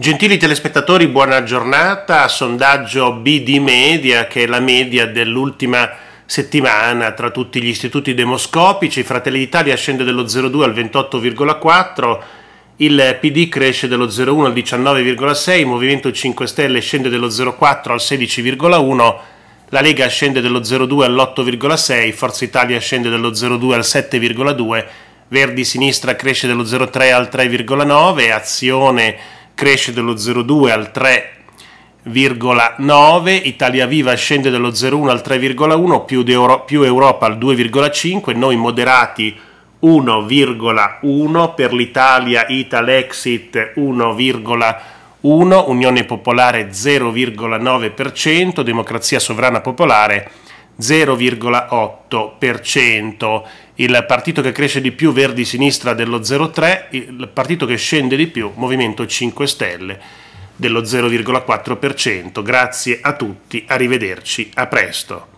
Gentili telespettatori, buona giornata. Sondaggio BD Media, che è la media dell'ultima settimana tra tutti gli istituti demoscopici. Fratelli d'Italia scende dello 0,2 al 28,4, il PD cresce dello 0,1 al 19,6, il Movimento 5 Stelle scende dello 0,4 al 16,1, la Lega scende dello 0,2 all'8,6, Forza Italia scende dello 0,2 al 7,2, Verdi Sinistra cresce dello 0,3 al 3,9, Azione cresce dello 0,2 al 3,9, Italia Viva scende dallo 0,1 al 3,1, più, Euro- più Europa al 2,5, noi moderati 1,1, per l'Italia Exit 1,1, Unione Popolare 0,9%, Democrazia Sovrana Popolare 0,8%, il partito che cresce di più Verdi Sinistra dello 0,3%, il partito che scende di più Movimento 5 Stelle dello 0,4%. Grazie a tutti, arrivederci, a presto.